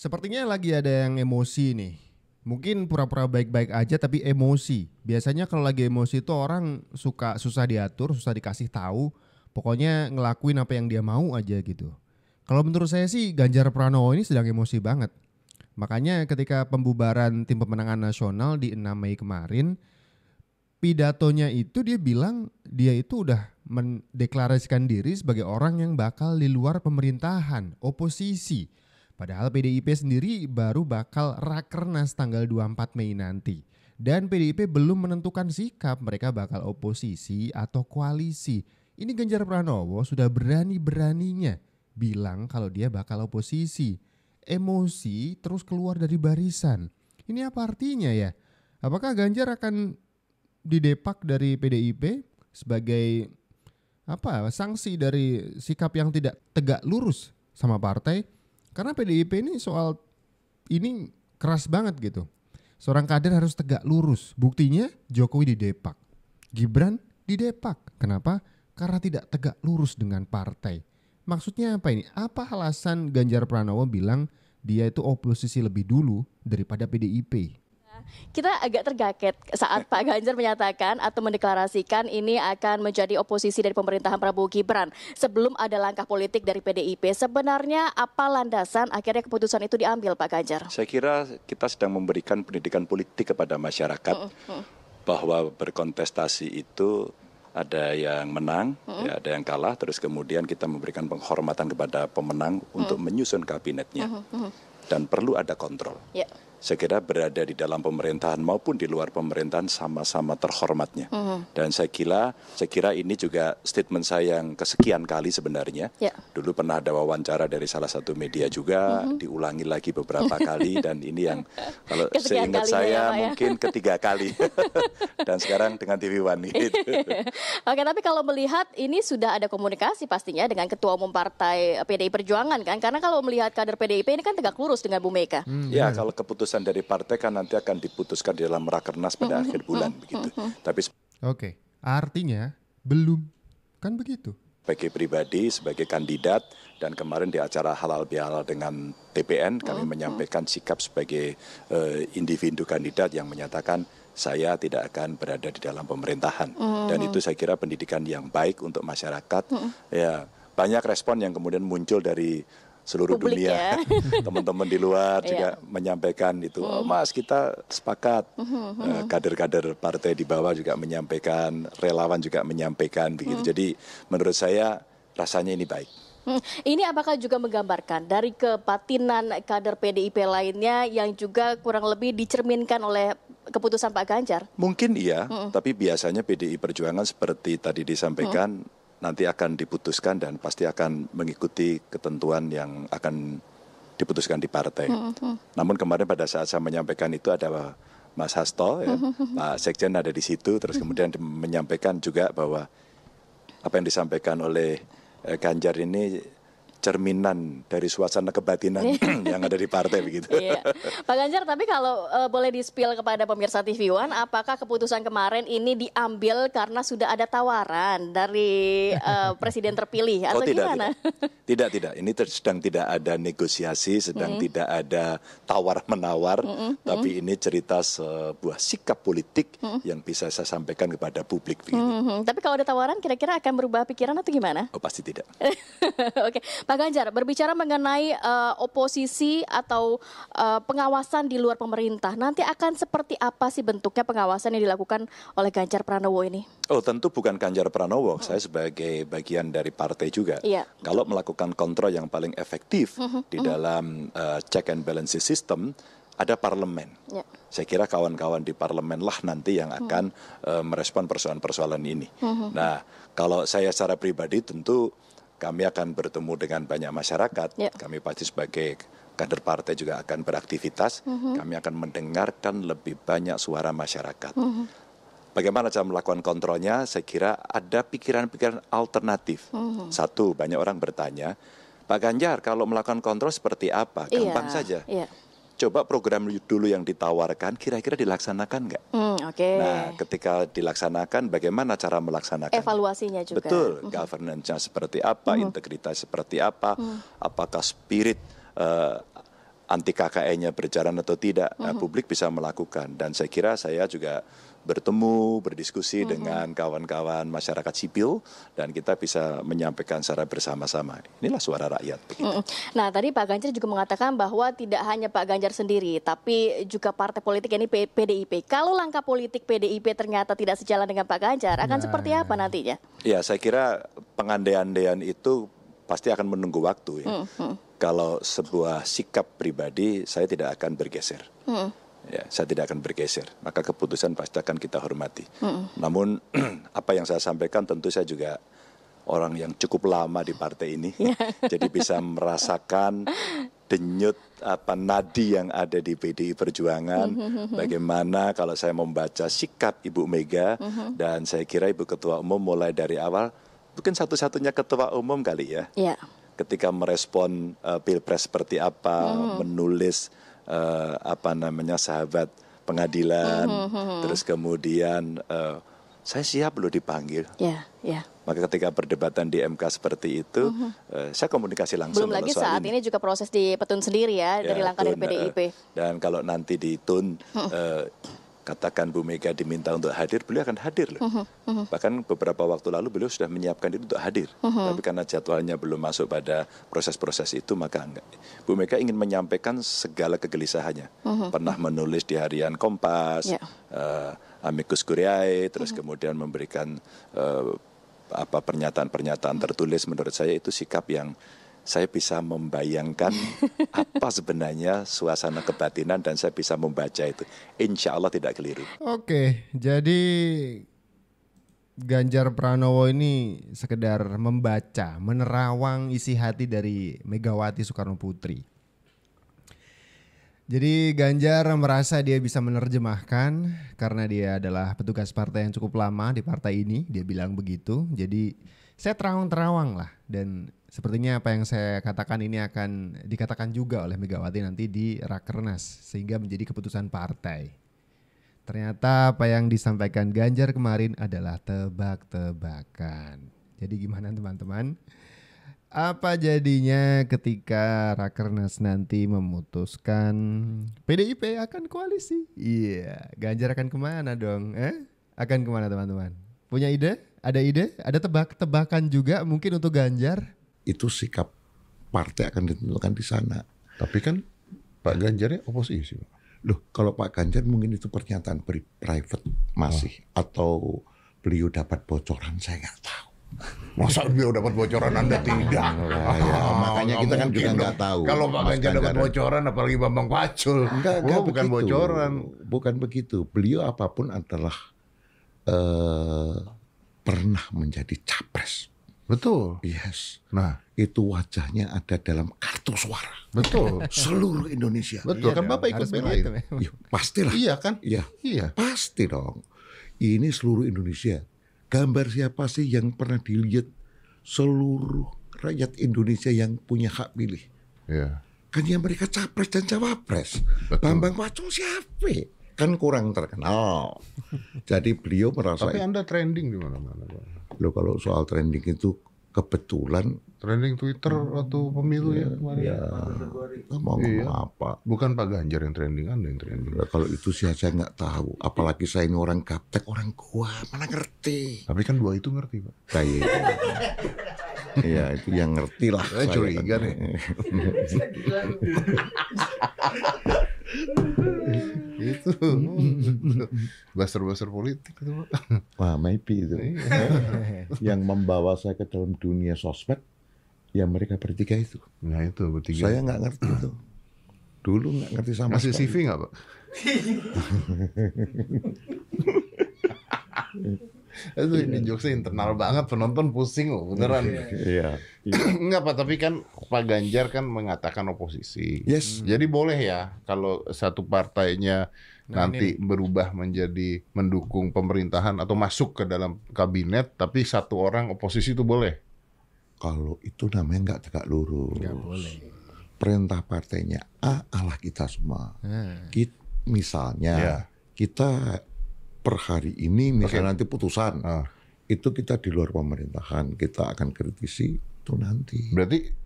Sepertinya lagi ada yang emosi nih. Mungkin pura-pura baik-baik aja tapi emosi. Biasanya kalau lagi emosi itu orang suka susah diatur, susah dikasih tahu. Pokoknya ngelakuin apa yang dia mau aja gitu. Kalau menurut saya sih Ganjar Pranowo ini sedang emosi banget. Makanya ketika pembubaran tim pemenangan nasional di 6 Mei kemarin, pidatonya itu dia bilang dia itu udah mendeklarasikan diri sebagai orang yang bakal di luar pemerintahan, oposisi Padahal PDIP sendiri baru bakal rakernas tanggal 24 Mei nanti. Dan PDIP belum menentukan sikap mereka bakal oposisi atau koalisi. Ini Ganjar Pranowo sudah berani-beraninya bilang kalau dia bakal oposisi. Emosi terus keluar dari barisan. Ini apa artinya ya? Apakah Ganjar akan didepak dari PDIP sebagai apa sanksi dari sikap yang tidak tegak lurus sama partai? Karena PDIP ini soal ini keras banget gitu. Seorang kader harus tegak lurus. Buktinya Jokowi di Depak. Gibran di Depak. Kenapa? Karena tidak tegak lurus dengan partai. Maksudnya apa ini? Apa alasan Ganjar Pranowo bilang dia itu oposisi lebih dulu daripada PDIP? Kita agak tergaget saat Pak Ganjar menyatakan atau mendeklarasikan ini akan menjadi oposisi dari pemerintahan Prabowo Gibran sebelum ada langkah politik dari PDIP. Sebenarnya apa landasan akhirnya keputusan itu diambil Pak Ganjar? Saya kira kita sedang memberikan pendidikan politik kepada masyarakat mm, mm, mm. bahwa berkontestasi itu ada yang menang, hmm. ya, ada yang kalah, terus kemudian kita memberikan penghormatan kepada pemenang hmm. untuk menyusun kabinetnya. Hmm. Hmm. Dan perlu ada kontrol. Yeah saya kira berada di dalam pemerintahan maupun di luar pemerintahan sama-sama terhormatnya. Mm -hmm. Dan saya kira, saya kira ini juga statement saya yang kesekian kali sebenarnya. Yeah. Dulu pernah ada wawancara dari salah satu media juga, mm -hmm. diulangi lagi beberapa kali dan ini yang kalau seingat ya, saya ya, mungkin ketiga kali. dan sekarang dengan TV One gitu. Oke, tapi kalau melihat ini sudah ada komunikasi pastinya dengan Ketua Umum Partai PDI Perjuangan kan? Karena kalau melihat kader PDIP ini kan tegak lurus dengan Bu Meka. Mm -hmm. Ya, kalau keputusan keputusan dari partai kan nanti akan diputuskan di dalam rakernas pada akhir bulan begitu. Tapi Oke, okay. artinya belum kan begitu. Sebagai pribadi, sebagai kandidat, dan kemarin di acara halal bihalal dengan TPN kami menyampaikan sikap sebagai uh, individu kandidat yang menyatakan saya tidak akan berada di dalam pemerintahan mm. dan itu saya kira pendidikan yang baik untuk masyarakat mm. ya banyak respon yang kemudian muncul dari seluruh Publik dunia. teman ya. Teman-teman di luar juga iya. menyampaikan itu, oh, hmm. Mas kita sepakat. Hmm, hmm, eh, kader-kader partai di bawah juga menyampaikan, relawan juga menyampaikan begitu. Jadi menurut saya rasanya ini baik. Ini apakah juga menggambarkan dari kepatinan kader PDIP lainnya yang juga kurang lebih dicerminkan oleh keputusan Pak Ganjar? Mungkin iya, mm -mm. tapi biasanya PDI Perjuangan seperti tadi disampaikan -mm nanti akan diputuskan dan pasti akan mengikuti ketentuan yang akan diputuskan di partai. Mm -hmm. Namun kemarin pada saat saya menyampaikan itu ada Mas Hasto, ya, hmm, hmm, hmm. Pak Sekjen ada di situ, terus kemudian menyampaikan juga bahwa apa yang disampaikan oleh eh, Ganjar ini cerminan dari suasana kebatinan iya. yang ada di partai begitu. Iya. Pak Ganjar, tapi kalau e, boleh dispil kepada pemirsa TV One, apakah keputusan kemarin ini diambil karena sudah ada tawaran dari e, presiden terpilih oh, atau oh, tidak, gimana? Tidak. tidak, tidak. Ini sedang tidak ada negosiasi, sedang mm -hmm. tidak ada tawar menawar, mm -hmm. tapi ini cerita sebuah sikap politik mm -hmm. yang bisa saya sampaikan kepada publik begitu. Mm -hmm. Tapi kalau ada tawaran kira-kira akan berubah pikiran atau gimana? Oh, pasti tidak. Oke. okay. Pak Ganjar, berbicara mengenai uh, oposisi atau uh, pengawasan di luar pemerintah, nanti akan seperti apa sih bentuknya pengawasan yang dilakukan oleh Ganjar Pranowo ini? Oh, tentu bukan Ganjar Pranowo. Hmm. Saya sebagai bagian dari partai juga. Iya. Kalau melakukan kontrol yang paling efektif hmm. hmm di hmm. dalam uh, check and balance system, ada parlemen. Iya. Saya kira kawan-kawan di parlemen lah nanti yang hmm. akan hmm. uh, merespon persoalan-persoalan ini. Hmm. Nah, kalau saya secara pribadi tentu kami akan bertemu dengan banyak masyarakat. Yeah. Kami pasti sebagai kader partai juga akan beraktivitas. Mm -hmm. Kami akan mendengarkan lebih banyak suara masyarakat. Mm -hmm. Bagaimana cara melakukan kontrolnya? Saya kira ada pikiran-pikiran alternatif. Mm -hmm. Satu, banyak orang bertanya, Pak Ganjar kalau melakukan kontrol seperti apa? Iya. Gampang yeah. saja. Yeah coba program dulu yang ditawarkan kira-kira dilaksanakan nggak? Hmm, Oke. Okay. Nah, ketika dilaksanakan, bagaimana cara melaksanakan? Evaluasinya juga. Betul, mm -hmm. governance-nya seperti apa, -hmm. integritas seperti apa, -hmm. apakah spirit uh, anti KKN-nya berjalan atau tidak? Mm -hmm. Nah, publik bisa melakukan dan saya kira saya juga bertemu, berdiskusi mm -hmm. dengan kawan-kawan masyarakat sipil dan kita bisa menyampaikan secara bersama-sama. Inilah suara rakyat. Mm -hmm. Nah tadi Pak Ganjar juga mengatakan bahwa tidak hanya Pak Ganjar sendiri, tapi juga partai politik ini PDIP. Kalau langkah politik PDIP ternyata tidak sejalan dengan Pak Ganjar, akan nah. seperti apa nantinya? Ya saya kira pengandaian-andaian itu pasti akan menunggu waktu ya. Mm -hmm. Kalau sebuah sikap pribadi, saya tidak akan bergeser. Mm -hmm ya, saya tidak akan bergeser. Maka keputusan pasti akan kita hormati. Mm. Namun apa yang saya sampaikan tentu saya juga orang yang cukup lama di partai ini, ya. jadi bisa merasakan denyut apa nadi yang ada di PDI Perjuangan. Mm-hmm. Bagaimana kalau saya membaca sikap Ibu Mega mm-hmm. dan saya kira Ibu Ketua Umum mulai dari awal mungkin satu-satunya Ketua Umum kali ya. Yeah. Ketika merespon uh, pilpres seperti apa, mm-hmm. menulis uh, apa namanya sahabat pengadilan, mm -hmm. terus kemudian uh, saya siap loh dipanggil. Yeah, yeah. Maka ketika perdebatan di MK seperti itu, mm -hmm. uh, saya komunikasi langsung. Belum lagi saat ini. ini juga proses di petun sendiri ya, ya dari langkah dari PDIP. Uh, dan kalau nanti di tun, mm uh, katakan Bu Mega diminta untuk hadir, beliau akan hadir loh. Uh-huh, uh-huh. Bahkan beberapa waktu lalu beliau sudah menyiapkan diri untuk hadir, uh-huh. tapi karena jadwalnya belum masuk pada proses-proses itu maka enggak. Bu Mega ingin menyampaikan segala kegelisahannya. Uh-huh. Pernah menulis di harian Kompas, yeah. Ya. uh, Amicus Curiae, terus uh-huh. kemudian memberikan uh, apa pernyataan-pernyataan tertulis menurut saya itu sikap yang saya bisa membayangkan apa sebenarnya suasana kebatinan dan saya bisa membaca itu. Insya Allah tidak keliru. Oke, jadi Ganjar Pranowo ini sekedar membaca, menerawang isi hati dari Megawati Soekarno Putri. Jadi Ganjar merasa dia bisa menerjemahkan karena dia adalah petugas partai yang cukup lama di partai ini, dia bilang begitu. Jadi saya terawang-terawang lah dan Sepertinya apa yang saya katakan ini akan dikatakan juga oleh Megawati nanti di Rakernas sehingga menjadi keputusan partai. Ternyata apa yang disampaikan Ganjar kemarin adalah tebak-tebakan. Jadi gimana teman-teman? Apa jadinya ketika Rakernas nanti memutuskan PDIP akan koalisi? Iya, Ganjar akan kemana dong? Eh? Akan kemana teman-teman? Punya ide? Ada ide? Ada tebak-tebakan juga mungkin untuk Ganjar? itu sikap partai akan ditentukan di sana. Tapi kan Pak Ganjarnya oposisi, Loh, kalau Pak Ganjar mungkin itu pernyataan private masih oh. atau beliau dapat bocoran saya nggak tahu. Masa beliau dapat bocoran Anda tidak? Nah, ya. Ah, makanya kita kan juga nggak tahu. Kalau Pak Ganjar dapat bocoran apalagi Bambang Pacul. Enggak, enggak oh, bukan begitu. bocoran. Bukan begitu. Beliau apapun adalah eh, pernah menjadi capres Betul. Yes. Nah, itu wajahnya ada dalam kartu suara. Betul. Seluruh Indonesia. Betul. Iya kan dong, Bapak ikut belain. Ya, pastilah. Iya kan? Iya. Iya. Pasti dong. Ini seluruh Indonesia. Gambar siapa sih yang pernah dilihat seluruh rakyat Indonesia yang punya hak pilih? Iya. Kan yang mereka capres dan cawapres. Betul. Bambang Pacung siapa? Kan kurang terkenal. Jadi beliau merasa Tapi Anda trending di mana-mana, Loh kalau soal trending itu kebetulan trending Twitter waktu pemilu ya, ya kemarin. Ya, ya. apa? Bukan Pak Ganjar yang trending, Anda yang trending. Nah, kalau itu sih saya nggak tahu. Apalagi saya ini orang gaptek, orang gua, mana ngerti. Tapi kan dua itu ngerti, Pak. Kayak nah, Iya, itu yang ngerti lah. Saya curiga kan. nih. itu. Baser-baser politik itu. Wah, maybe itu. Iya. yang membawa saya ke dalam dunia sosmed, ya mereka bertiga itu. Nah itu bertiga. Saya nggak ngerti itu. Dulu nggak ngerti sama Masih sekali. CV nggak Pak? itu ini jokesnya internal banget penonton pusing loh beneran. Iya. Enggak Pak, tapi kan Pak Ganjar kan mengatakan oposisi. Yes. Hmm. Jadi boleh ya kalau satu partainya nah, nanti ini. berubah menjadi mendukung pemerintahan atau masuk ke dalam kabinet, tapi satu orang oposisi itu boleh. Kalau itu namanya nggak tegak lurus. Nggak boleh. Perintah partainya A Allah kita semua. Hmm. Kita, misalnya ya. kita per hari ini misalnya okay. nanti putusan. ah. Itu kita di luar pemerintahan, kita akan kritisi itu nanti. Berarti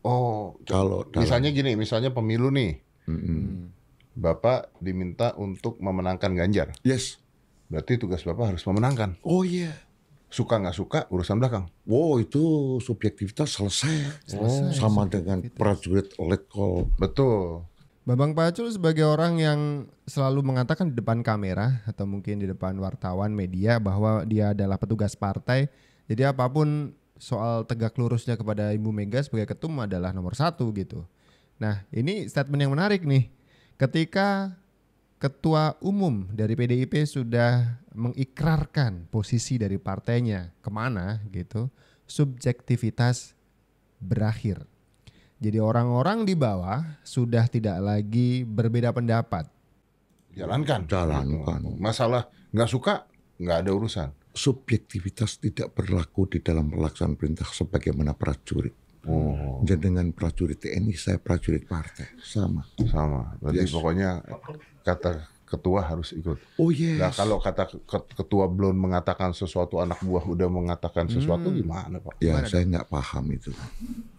Oh, kalau misalnya dalam. gini, misalnya pemilu nih, mm-hmm. bapak diminta untuk memenangkan Ganjar. Yes. Berarti tugas bapak harus memenangkan. Oh iya. Yeah. Suka nggak suka urusan belakang. Wow itu subjektivitas selesai. selesai oh, sama dengan prajurit letkol. Betul. Babang Pacul sebagai orang yang selalu mengatakan di depan kamera atau mungkin di depan wartawan media bahwa dia adalah petugas partai. Jadi apapun soal tegak lurusnya kepada Ibu Mega sebagai ketum adalah nomor satu gitu. Nah ini statement yang menarik nih. Ketika ketua umum dari PDIP sudah mengikrarkan posisi dari partainya kemana gitu, subjektivitas berakhir. Jadi orang-orang di bawah sudah tidak lagi berbeda pendapat. Jalankan. Jalankan. Masalah nggak suka nggak ada urusan subjektivitas tidak berlaku di dalam pelaksanaan perintah sebagaimana prajurit. Oh. Dan dengan prajurit TNI saya prajurit partai sama. Sama. Jadi yes. pokoknya kata ketua harus ikut. Oh yes. Nah kalau kata ketua belum mengatakan sesuatu, anak buah udah mengatakan sesuatu hmm. gimana pak? Ya gimana, saya nggak paham itu.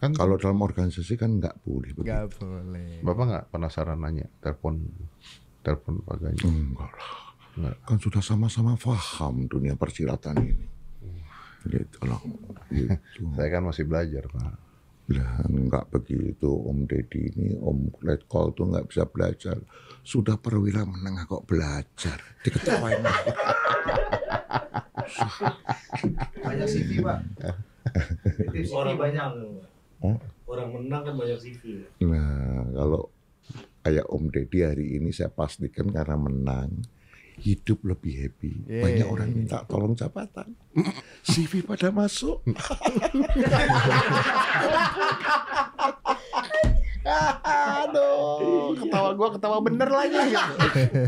Kan kalau dalam organisasi kan nggak boleh. Nggak boleh. Bapak nggak penasaran nanya telepon telepon Pak Ganjar? Enggak lah. Nah, kan sudah sama-sama faham dunia persilatan ini. Gitu loh. Gitu. Saya kan masih belajar, Pak. Lah, enggak begitu Om Deddy ini, Om Letkol tuh enggak bisa belajar. Sudah perwira menengah kok belajar. Diketawain. banyak CV, Pak. orang banyak. pak. Orang menang kan banyak CV. Ya? Nah, kalau kayak Om Deddy hari ini saya pastikan karena menang hidup lebih happy. Yeah. Banyak iya, orang iya. minta tolong jabatan. CV pada masuk. Aduh, ketawa gua ketawa bener lagi.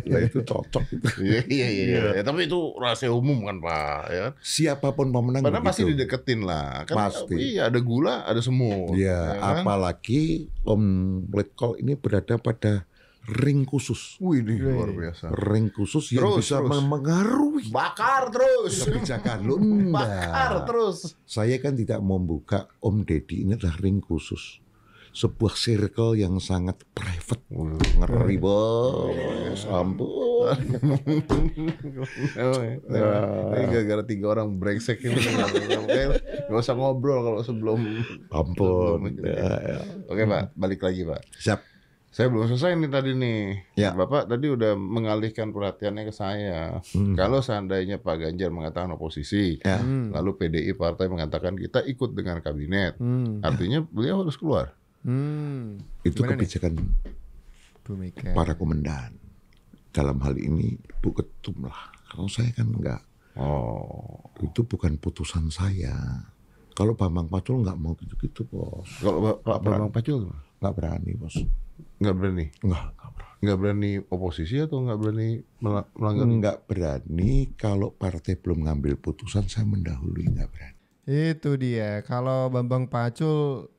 nah itu cocok gitu. Iya iya iya. Ya, tapi itu rahasia umum kan Pak. Ya. Kan? Siapapun pemenang. Karena pasti dideketin lah. Kan pasti. Iya ada gula, ada semua. Iya. Ya, kan? Apalagi Om Letkol ini berada pada ring khusus. Wih, ini luar biasa. Ring khusus terus, yang bisa terus. mengaruhi. Bakar terus. Kebijakan lu. Bakar terus. Saya kan tidak membuka Om Deddy ini adalah ring khusus. Sebuah circle yang sangat private. Ngeri banget. Ampun. Ini gara-gara tiga orang brengsek ini. Gak usah ngobrol kalau sebelum. Ampun. Ya, ya. Oke Pak, balik lagi Pak. Siap. Saya belum selesai nih tadi nih. Ya. Bapak tadi udah mengalihkan perhatiannya ke saya. Hmm. Kalau seandainya Pak Ganjar mengatakan oposisi, ya. Hmm. lalu PDI partai mengatakan kita ikut dengan kabinet, hmm. artinya beliau harus keluar. Hmm. Itu Gimana kebijakan nih? para komandan. Dalam hal ini Bu Ketum lah. Kalau saya kan enggak. Oh. Itu bukan putusan saya. Kalau Bambang Pacul nggak mau gitu-gitu bos. Kalau Pak Bambang Pacul nggak berani bos. Nggak berani. Nggak, nggak berani. oposisi atau nggak berani melanggar? Nggak berani kalau partai belum ngambil putusan saya mendahului nggak berani. Itu dia. Kalau Bambang Pacul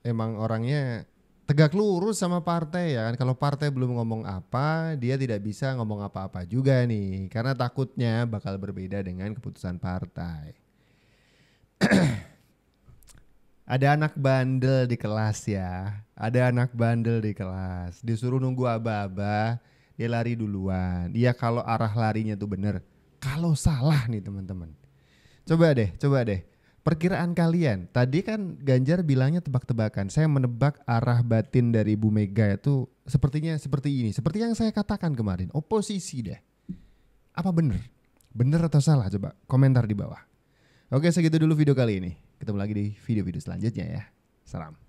emang orangnya tegak lurus sama partai ya kan. Kalau partai belum ngomong apa, dia tidak bisa ngomong apa-apa juga nih karena takutnya bakal berbeda dengan keputusan partai. ada anak bandel di kelas ya. Ada anak bandel di kelas. Disuruh nunggu aba-aba, dia lari duluan. Dia kalau arah larinya tuh bener. Kalau salah nih teman-teman. Coba deh, coba deh. Perkiraan kalian, tadi kan Ganjar bilangnya tebak-tebakan. Saya menebak arah batin dari Bu Mega itu sepertinya seperti ini. Seperti yang saya katakan kemarin, oposisi deh. Apa bener? Bener atau salah? Coba komentar di bawah. Oke segitu dulu video kali ini. Ketemu lagi di video-video selanjutnya ya. Salam.